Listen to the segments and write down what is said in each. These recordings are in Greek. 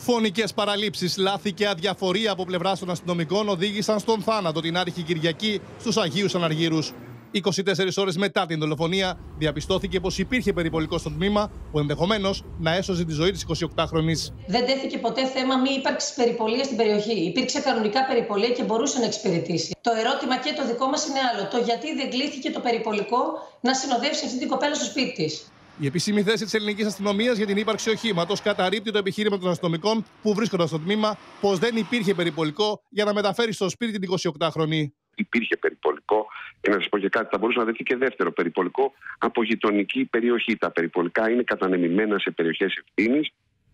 Φωνικές παραλήψεις, λάθη και αδιαφορία από πλευρά των αστυνομικών οδήγησαν στον θάνατο την άρχη Κυριακή στους Αγίους Αναργύρους. 24 ώρες μετά την δολοφονία, διαπιστώθηκε πως υπήρχε περιπολικό στο τμήμα που ενδεχομένως να έσωζε τη ζωή της 28χρονη. Δεν τέθηκε ποτέ θέμα μη ύπαρξης περιπολίας στην περιοχή. Υπήρξε κανονικά περιπολία και μπορούσε να εξυπηρετήσει. Το ερώτημα και το δικό μας είναι άλλο. Το γιατί δεν κλείθηκε το περιπολικό να συνοδεύσει αυτή την κοπέλα στο σπίτι της. Η επίσημη θέση της ελληνικής αστυνομίας για την ύπαρξη οχήματος καταρρύπτει το επιχείρημα των αστυνομικών που βρίσκονταν στο τμήμα πως δεν υπήρχε περιπολικό για να μεταφέρει στο σπίτι την 28χρονη. Υπήρχε περιπολικό, για να σας πω και κάτι, θα μπορούσε να δεχτεί και δεύτερο περιπολικό από γειτονική περιοχή. Τα περιπολικά είναι κατανεμημένα σε περιοχές ευθύνης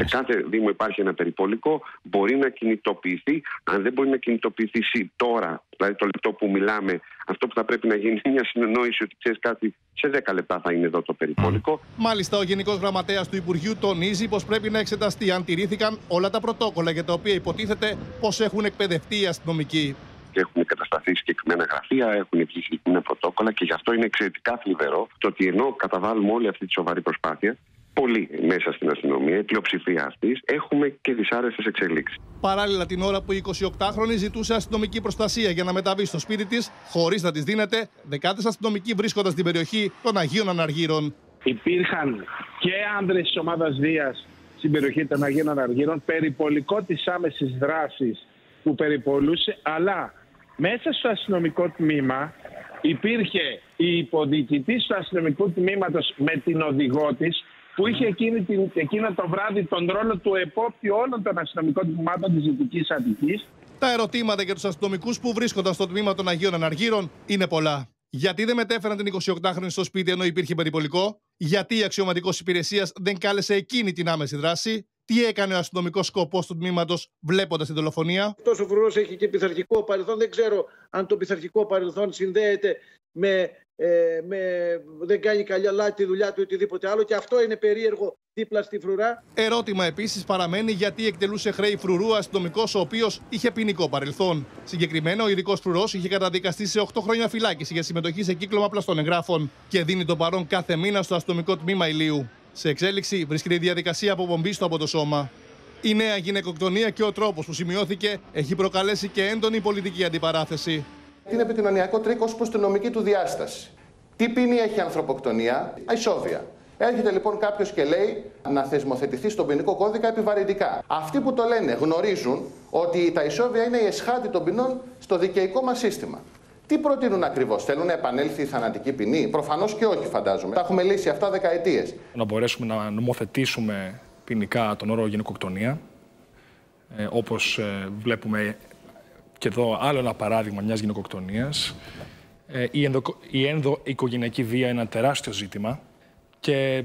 σε κάθε Δήμο υπάρχει ένα περιπολικό, μπορεί να κινητοποιηθεί. Αν δεν μπορεί να κινητοποιηθεί τώρα, δηλαδή το λεπτό που μιλάμε, αυτό που θα πρέπει να γίνει είναι μια συνεννόηση ότι ξέρεις κάτι, σε 10 λεπτά θα είναι εδώ το περιπολικό. Μάλιστα, ο Γενικός Γραμματέας του Υπουργείου τονίζει πως πρέπει να εξεταστεί αν τηρήθηκαν όλα τα πρωτόκολλα για τα οποία υποτίθεται πως έχουν εκπαιδευτεί οι αστυνομικοί έχουν κατασταθεί συγκεκριμένα γραφεία, έχουν βγει συγκεκριμένα πρωτόκολλα και γι' αυτό είναι εξαιρετικά θλιβερό το ότι ενώ καταβάλουμε όλη αυτή τη σοβαρή προσπάθεια, πολλοί μέσα στην αστυνομία, η πλειοψηφία αυτής, έχουμε και δυσάρεστες εξελίξεις. Παράλληλα, την ώρα που η 28χρονη ζητούσε αστυνομική προστασία για να μεταβεί στο σπίτι της, χωρίς να της δίνεται, δεκάδε αστυνομικοί βρίσκονταν στην περιοχή των Αγίων Αναργύρων. Υπήρχαν και άνδρε της ομάδας Δίας στην περιοχή των Αγίων Αναργύρων, περιπολικό της άμεσης δράσης που περιπολούσε, αλλά μέσα στο αστυνομικό τμήμα υπήρχε η υποδιοικητή του αστυνομικού τμήματος με την οδηγό της, που είχε εκείνη την, εκείνο το βράδυ τον ρόλο του επόπτη όλων των αστυνομικών τμήματων της Δυτικής Αττικής. Τα ερωτήματα για τους αστυνομικούς που βρίσκονταν στο τμήμα των Αγίων Αναργύρων είναι πολλά. Γιατί δεν μετέφεραν την 28χρονη στο σπίτι ενώ υπήρχε περιπολικό, γιατί η αξιωματικός υπηρεσίας δεν κάλεσε εκείνη την άμεση δράση, τι έκανε ο αστυνομικός σκοπός του τμήματος βλέποντας την δολοφονία. Αυτό ο φρουρό έχει και πειθαρχικό παρελθόν. Δεν ξέρω αν το πειθαρχικό παρελθόν συνδέεται με ε, με, δεν κάνει καλά τη δουλειά του ή οτιδήποτε άλλο. Και αυτό είναι περίεργο δίπλα στη φρουρά. Ερώτημα επίσης παραμένει γιατί εκτελούσε χρέη φρουρού αστυνομικός ο οποίος είχε ποινικό παρελθόν. Συγκεκριμένα, ο ειδικός φρουρός είχε καταδικαστεί σε 8 χρόνια φυλάκιση για συμμετοχή σε κύκλωμα πλαστών εγγράφων και δίνει τον παρόν κάθε μήνα στο αστυνομικό τμήμα ηλίου. Σε εξέλιξη βρίσκεται η διαδικασία αποπομπής του από το σώμα. Η νέα γυναικοκτονία και ο τρόπος που σημειώθηκε έχει προκαλέσει και έντονη πολιτική αντιπαράθεση την επικοινωνιακό τρίκο ως προς την νομική του διάσταση. Τι ποινή έχει η ανθρωποκτονία, αισόβια. Έρχεται λοιπόν κάποιος και λέει να θεσμοθετηθεί στον ποινικό κώδικα επιβαρυντικά. Αυτοί που το λένε γνωρίζουν ότι τα ισόβια είναι η εσχάτη των ποινών στο δικαιικό μας σύστημα. Τι προτείνουν ακριβώς, Θέλουν να επανέλθει η θανατική ποινή. Προφανώς και όχι, φαντάζομαι. Τα έχουμε λύσει αυτά δεκαετίες. Να μπορέσουμε να νομοθετήσουμε ποινικά τον όρο γενικοκτονία. Ε, Όπως ε, βλέπουμε και εδώ άλλο ένα παράδειγμα μιας γυναικοκτονίας. Ε, η, ενδο, ενδοοικογενειακή βία είναι ένα τεράστιο ζήτημα και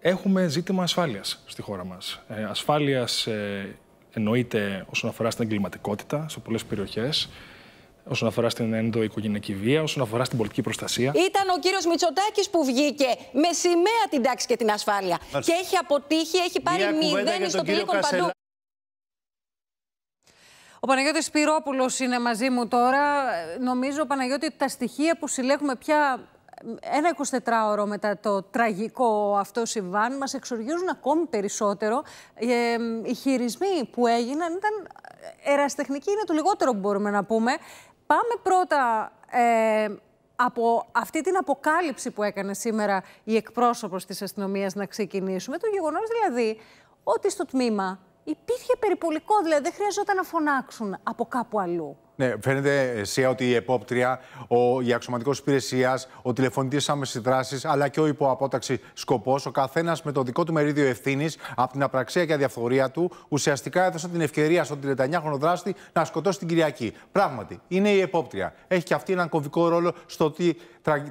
έχουμε ζήτημα ασφάλειας στη χώρα μας. Ε, ασφάλειας ε, εννοείται όσον αφορά στην εγκληματικότητα σε πολλές περιοχές, όσον αφορά στην ενδοοικογενειακή βία, όσον αφορά στην πολιτική προστασία. Ήταν ο κύριος Μητσοτάκης που βγήκε με σημαία την τάξη και την ασφάλεια. Και έχει αποτύχει, έχει πάρει μηδέν στο κλίκον παντού. Ο Παναγιώτης Σπυρόπουλος είναι μαζί μου τώρα. Νομίζω, Παναγιώτη, τα στοιχεία που συλλέγουμε πια ένα 24ωρο μετά το τραγικό αυτό συμβάν μας εξοργίζουν ακόμη περισσότερο. Ε, οι χειρισμοί που έγιναν ήταν εραστεχνικοί, είναι το λιγότερο που μπορούμε να πούμε. Πάμε πρώτα ε, από αυτή την αποκάλυψη που έκανε σήμερα η εκπρόσωπος της αστυνομίας να ξεκινήσουμε. Το γεγονός δηλαδή ότι στο τμήμα υπήρχε περιπολικό, δηλαδή δεν χρειαζόταν να φωνάξουν από κάπου αλλού. Ναι, φαίνεται ε, Σία ότι η επόπτρια, ο, η αξιωματικός υπηρεσίας, ο τηλεφωνητής άμεσης δράσης αλλά και ο υποαπόταξη σκοπός, ο καθένας με το δικό του μερίδιο ευθύνης από την απραξία και αδιαφορία του, ουσιαστικά έδωσαν την ευκαιρία στον 39χρονο δράστη να σκοτώσει την Κυριακή. Πράγματι, είναι η επόπτρια. Έχει και αυτή έναν κομβικό ρόλο στο τι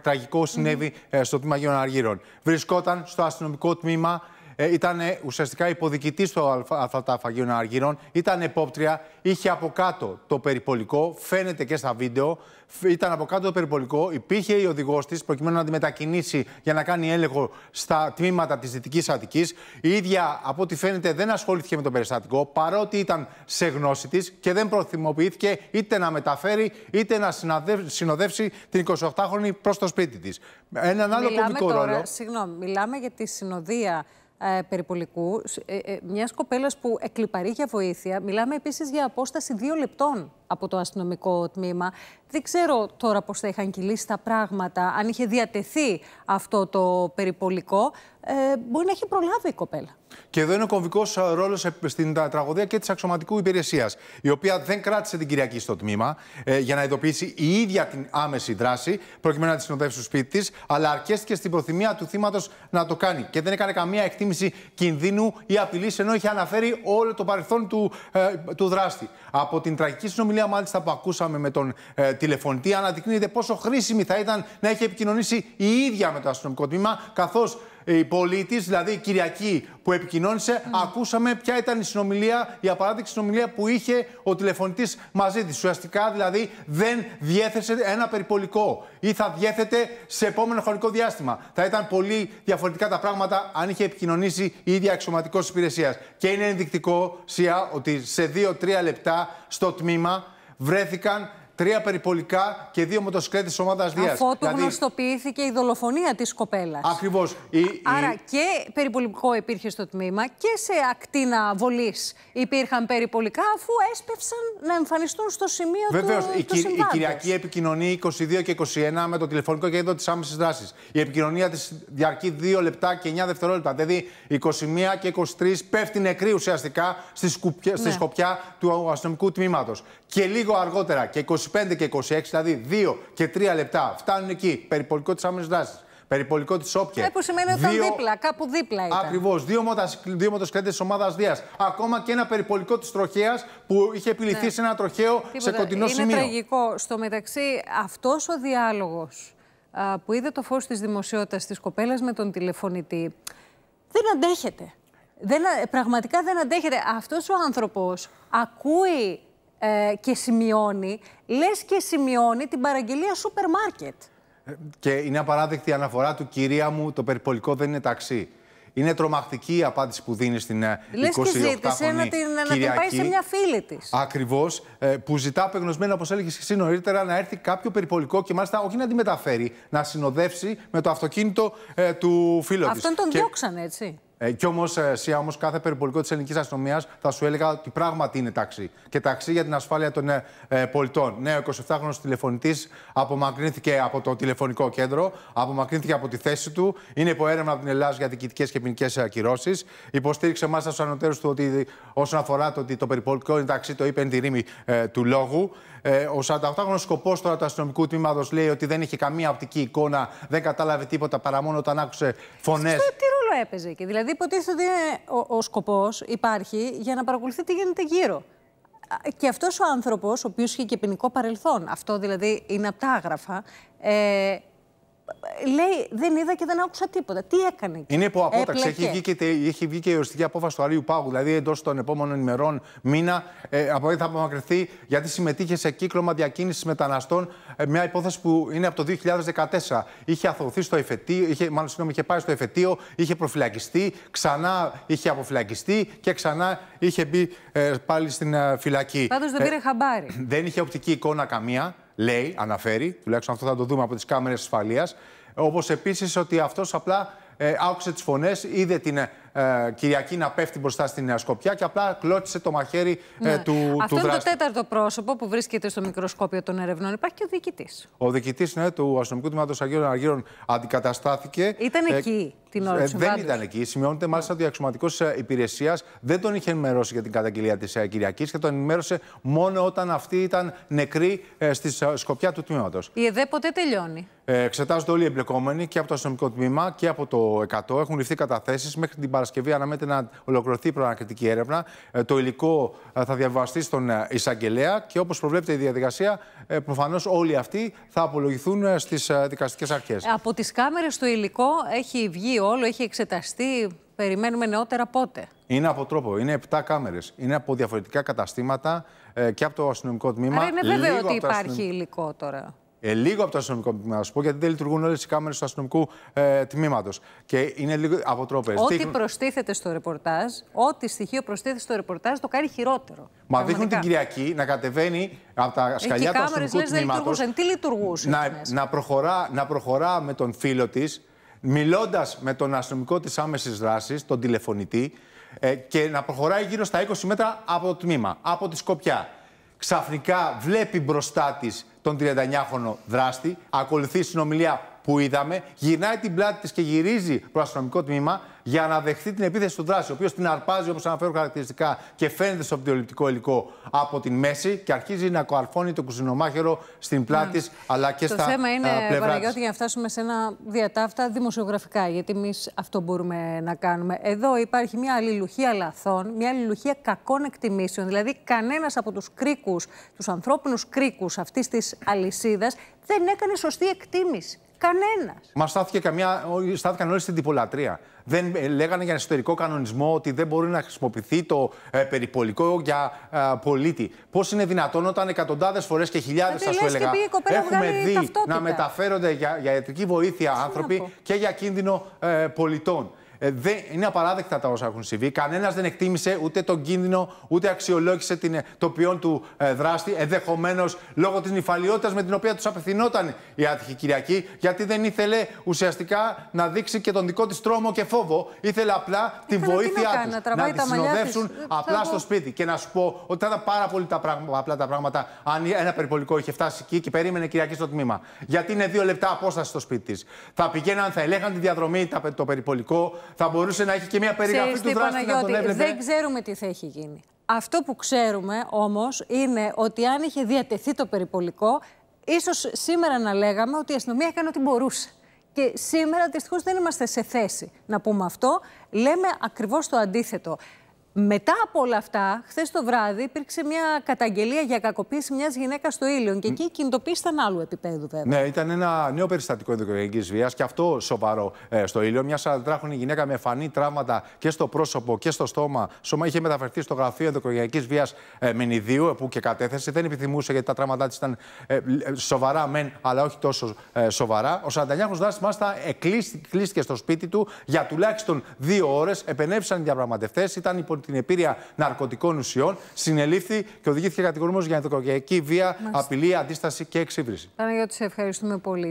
τραγικό συνέβη mm -hmm. στο τμήμα Γεωναργύρων. Βρισκόταν στο αστυνομικό τμήμα ε, ήταν ουσιαστικά υποδικητής στο Αθλατά Αργύρων. Ήταν επόπτρια, είχε από κάτω το περιπολικό, φαίνεται και στα βίντεο. Ήταν από κάτω το περιπολικό, υπήρχε η οδηγός της προκειμένου να τη μετακινήσει για να κάνει έλεγχο στα τμήματα της Δυτικής Αττικής. Η ίδια, από ό,τι φαίνεται, δεν ασχολήθηκε με το περιστατικό, παρότι ήταν σε γνώση της και δεν προθυμοποιήθηκε είτε να μεταφέρει είτε να συνοδεύσει την 28χρονη προς το σπίτι της. Έναν άλλο μιλάμε τώρα, ρόλο. Συγγνώμη, μιλάμε για τη συνοδεία ε, περιπολικού, ε, ε, που εκλυπαρεί για βοήθεια. Μιλάμε επίσης για απόσταση δύο λεπτών από το αστυνομικό τμήμα. Δεν ξέρω τώρα πώς θα είχαν κυλήσει τα πράγματα, αν είχε διατεθεί αυτό το περιπολικό. Ε, μπορεί να έχει προλάβει η κοπέλα. Και εδώ είναι ο κομβικός ε, ρόλος ε, στην τραγωδία και της αξιωματικού υπηρεσίας, η οποία δεν κράτησε την Κυριακή στο τμήμα ε, για να ειδοποιήσει η ίδια την άμεση δράση, προκειμένου να τη συνοδεύσει στο σπίτι της, αλλά αρκέστηκε στην προθυμία του θύματος να το κάνει. Και δεν έκανε καμία εκτίμηση κινδύνου ή απειλής, ενώ είχε αναφέρει όλο το παρελθόν του, του δράστη. Από την τραγική συνομιλία μάλιστα που ακούσαμε με τον ε, τηλεφωνητή αναδεικνύεται πόσο χρήσιμη θα ήταν να έχει επικοινωνήσει η ίδια με το αστυνομικό τμήμα, καθώς ε, πολίτης, δηλαδή η Κυριακή που επικοινώνησε, ακούσαμε ποια ήταν η συνομιλία, η απαράδεκτη συνομιλία που είχε ο τηλεφωνητής μαζί της. Ουσιαστικά δηλαδή δεν διέθεσε ένα περιπολικό ή θα διέθετε σε επόμενο χρονικό διάστημα. Θα ήταν πολύ διαφορετικά τα πράγματα αν είχε επικοινωνήσει η ίδια αξιωματικός υπηρεσίας. Και είναι ενδεικτικό, Σία, ότι σε 2-3 λεπτά στο τμήμα βρέθηκαν τρία περιπολικά και δύο μοτοσυκλέτε της ομάδας Δίας. Αφότου δηλαδή... γνωστοποιήθηκε η δολοφονία της κοπέλας. Ακριβώς. Η... Άρα και περιπολικό υπήρχε στο τμήμα και σε ακτίνα βολής υπήρχαν περιπολικά, αφού έσπευσαν να εμφανιστούν στο σημείο Βεβαίως, του. Βεβαίω. Η, η Κυριακή επικοινωνεί 22 και 21 με το τηλεφωνικό κέντρο της άμεσης δράσης. Η επικοινωνία της διαρκεί 2 λεπτά και 9 δευτερόλεπτα. Δηλαδή 21 και 23 πέφτει νεκρή ουσιαστικά στη, ναι. σκοπιά του αστυνομικού τμήματος. Και λίγο αργότερα και 25 και 26, δηλαδή 2 και 3 λεπτά φτάνουν εκεί, περιπολικό της άμεσης δράσης. Περιπολικό της Όπια. Ε, που σημαίνει ότι ήταν δίπλα, κάπου δίπλα ήταν. Ακριβώς. Δύο, μοτασ... μοτοσυκλέτες της ομάδας Δίας. Ακόμα και ένα περιπολικό της τροχέας που είχε επιληθεί ναι. σε ένα τροχαίο σε κοντινό Είναι σημείο. Είναι τραγικό. Στο μεταξύ, αυτός ο διάλογος που είδε το φως της δημοσιότητας της κοπέλας με τον τηλεφωνητή, δεν αντέχεται. Δεν, πραγματικά δεν αντέχεται. Αυτός ο άνθρωπος ακούει ε, και σημειώνει, λες και σημειώνει την παραγγελία σούπερ μάρκετ. Ε, και είναι απαράδεκτη η αναφορά του, κυρία μου, το περιπολικό δεν είναι ταξί. Είναι τρομακτική η απάντηση που δίνεις στην ε, Λες 28 και ζήτησε να την, πάει σε μια φίλη της. Ακριβώς. Που ζητά απεγνωσμένα, όπως έλεγες και εσύ νωρίτερα, να έρθει κάποιο περιπολικό και μάλιστα όχι να τη μεταφέρει, να συνοδεύσει με το αυτοκίνητο του φίλου της. Αυτόν τον και... διώξανε, έτσι. Ε, κι όμως, ε, εσύ όμω, κάθε περιπολικό της ελληνικής αστυνομίας θα σου έλεγα ότι πράγματι είναι ταξί. Και ταξί για την ασφάλεια των ε, ε πολιτών. Ναι, 27χρονο τηλεφωνητής απομακρύνθηκε από το τηλεφωνικό κέντρο, απομακρύνθηκε από τη θέση του, είναι υπό έρευνα από την Ελλάδα για διοικητικές και ποινικές ακυρώσει. Ε, Υποστήριξε μάλιστα στους ανωτέρους του ότι όσον αφορά το ότι το περιπολικό είναι ταξί, το είπε εν τη ρήμη του λόγου. ο 48χρονο σκοπός τώρα του αστυνομικού τμήματος λέει ότι δεν είχε καμία οπτική εικόνα, δεν κατάλαβε τίποτα παρά μόνο όταν άκουσε φωνές. Τι ρόλο έπαιζε δηλαδή Δηλαδή, υποτίθεται ότι είναι ο, ο σκοπός υπάρχει για να παρακολουθεί τι γίνεται γύρω. Και αυτός ο άνθρωπος, ο οποίος είχε και ποινικό παρελθόν, αυτό δηλαδή είναι από τα άγραφα, ε, λέει δεν είδα και δεν άκουσα τίποτα. Τι έκανε. Είναι υποαπόταξη. Έχει βγει, και, έχει βγει και η οριστική απόφαση του Αρίου Πάγου. Δηλαδή εντός των επόμενων ημερών, μήνα, ε, από θα απομακρυνθεί γιατί συμμετείχε σε κύκλωμα διακίνησης μεταναστών. Ε, μια υπόθεση που είναι από το 2014. Είχε αθωωθεί στο εφετείο, είχε, μάλλον συγγνώμη, είχε πάει στο εφετείο, είχε προφυλακιστεί, ξανά είχε αποφυλακιστεί και ξανά είχε μπει ε, πάλι στην ε, φυλακή. Πάντως δεν πήρε χαμπάρι. Δεν είχε οπτική εικόνα καμία λέει, αναφέρει, τουλάχιστον αυτό θα το δούμε από τις κάμερες ασφαλείας. Όπως επίσης ότι αυτός απλά ε, άκουσε τις φωνές, είδε την ε, ε, Κυριακή να πέφτει μπροστά στην Νέα Σκοπιά και απλά κλώτησε το μαχαίρι ε, ναι. του, Αυτό του είναι δράστη. το τέταρτο πρόσωπο που βρίσκεται στο μικροσκόπιο των ερευνών. Υπάρχει και ο διοικητής. Ο διοικητής ναι, του αστυνομικού τμήματος Αγίων Αργύρων αντικαταστάθηκε. Ήταν ε, εκεί. Την ώρα ε, δεν ήταν εκεί. Σημειώνεται μάλιστα ότι ο αξιωματικός ε, υπηρεσίας δεν τον είχε ενημερώσει για την καταγγελία της ε, Κυριακής και τον ενημέρωσε μόνο όταν αυτή ήταν νεκρή ε, στη σκοπιά του τμήματος. Η ΕΔΕ ποτέ τελειώνει. Ε, εξετάζονται όλοι οι εμπλεκόμενοι και από το αστυνομικό τμήμα και από το 100. Έχουν ληφθεί καταθέσεις μέχρι την Παρασκευή. Παρασκευή αναμένεται να ολοκληρωθεί η προανακριτική έρευνα. Ε, το υλικό ε, θα διαβαστεί στον ε, εισαγγελέα και όπως προβλέπεται η διαδικασία, προφανώς όλοι αυτοί θα απολογηθούν στι δικαστικές αρχές. Από τις κάμερες το υλικό έχει βγει όλο, έχει εξεταστεί. Περιμένουμε νεότερα πότε. Είναι από τρόπο. Είναι 7 κάμερες. Είναι από διαφορετικά καταστήματα και από το αστυνομικό τμήμα. Άρα είναι βέβαιο ότι υπάρχει αστυνομ... υλικό τώρα. Ε, λίγο από το αστυνομικό τμήμα, να σου πω, γιατί δεν λειτουργούν όλες οι κάμερες του αστυνομικού ε, τμήματος. Και είναι λίγο αποτρόπε. Ό,τι Δείχνουν... προστίθεται στο ρεπορτάζ, ό,τι στοιχείο προστίθεται στο ρεπορτάζ, το κάνει χειρότερο. Μα δείχνουν την Κυριακή να κατεβαίνει από τα σκαλιά του αστυνομικού τμήματο. Τι λειτουργούσαν. Να, να, προχωρά, να προχωρά με τον φίλο της, μιλώντας με τον αστυνομικό της άμεσης δράσης, τον τηλεφωνητή, ε, και να προχωράει γύρω στα 20 μέτρα από το τμήμα, από τη Σκοπιά ξαφνικά βλέπει μπροστά της τον 39χρονο δράστη, ακολουθεί συνομιλία που είδαμε, γυρνάει την πλάτη της και γυρίζει προ αστυνομικό τμήμα για να δεχθεί την επίθεση του δράση, ο οποίος την αρπάζει όπως αναφέρω χαρακτηριστικά και φαίνεται στο βιοληπτικό υλικό από την μέση και αρχίζει να κοαρφώνει το κουζινομάχαιρο στην πλάτη της αλλά και στα ε, πλευρά. Το θέμα είναι, Παναγιώτη, για να φτάσουμε σε ένα διατάφτα δημοσιογραφικά, γιατί εμείς αυτό μπορούμε να κάνουμε. Εδώ υπάρχει μια αλληλουχία λαθών, μια αλληλουχία κακών εκτιμήσεων. Δηλαδή, κανένας από τους κρίκους, τους ανθρώπινους κρίκους αυτής της αλυσίδας δεν έκανε σωστή εκτίμηση. Κανένας. Μα στάθηκε καμιά, στάθηκαν όλοι στην τυπολατρεία. Δεν ε, λέγανε για εσωτερικό κανονισμό ότι δεν μπορεί να χρησιμοποιηθεί το ε, περιπολικό για ε, πολίτη. Πώς είναι δυνατόν όταν εκατοντάδες φορές και χιλιάδες, θα σου έλεγα, έχουμε δει να μεταφέρονται για, για ιατρική βοήθεια άνθρωποι και για κίνδυνο πολιτών. Ε, είναι απαράδεκτα τα όσα έχουν συμβεί. Κανένας δεν εκτίμησε ούτε τον κίνδυνο, ούτε αξιολόγησε την, ε, το ποιόν του ε, δράστη. Ενδεχομένως λόγω της νυφαλιότητας με την οποία τους απευθυνόταν η άτυχη Κυριακή, γιατί δεν ήθελε ουσιαστικά να δείξει και τον δικό της τρόμο και φόβο. Ήθελε απλά τη βοήθειά τους. Να τη συνοδεύσουν απλά στο σπίτι. Και να σου πω ότι θα ήταν πάρα πολύ τα πράγματα, απλά τα πράγματα αν ένα περιπολικό είχε φτάσει εκεί και περίμενε Κυριακή στο τμήμα. Γιατί είναι δύο λεπτά απόσταση στο σπίτι της. Θα πηγαίναν, θα ελέγχαν τη διαδρομή, το περιπολικό, θα μπορούσε να έχει και μια περιγραφή του δράστη να τον έβλεπε. Δεν ξέρουμε τι θα έχει γίνει. Αυτό που ξέρουμε όμως είναι ότι αν είχε διατεθεί το περιπολικό, ίσως σήμερα να λέγαμε ότι η αστυνομία έκανε ό,τι μπορούσε. Και σήμερα δυστυχώς δεν είμαστε σε θέση να πούμε αυτό. Λέμε ακριβώς το αντίθετο. Μετά από όλα αυτά, χθες το βράδυ υπήρξε μια καταγγελία για κακοποίηση μιας γυναίκας στο Ήλιον. Και εκεί κινητοποίησαν άλλου επίπεδου, βέβαια. Ναι, ήταν ένα νέο περιστατικό ενδοκρινική βίας και αυτό σοβαρό ε, στο Ήλιο. Μια 44 χρονη γυναίκα με φανή τραύματα και στο πρόσωπο και στο στόμα. Σώμα είχε μεταφερθεί στο γραφείο ενδοκρινική βίας ε, Μενιδίου, που και κατέθεσε. Δεν επιθυμούσε γιατί τα τραύματά της ήταν ε, ε, σοβαρά, μεν, αλλά όχι τόσο σοβαρά. Ο 49χρονο δάση μάστα εκλείστηκε στο σπίτι του για τουλάχιστον δύο ώρες. επενέψαν οι διαπραγματευτές, ήταν υπο την επίρρεια ναρκωτικών ουσιών, συνελήφθη και οδηγήθηκε κατηγορούμενος για ενδοκογειακή βία, Μάλιστα. απειλή, αντίσταση και εξύβριση. Παναγιώτη, σε ευχαριστούμε πολύ.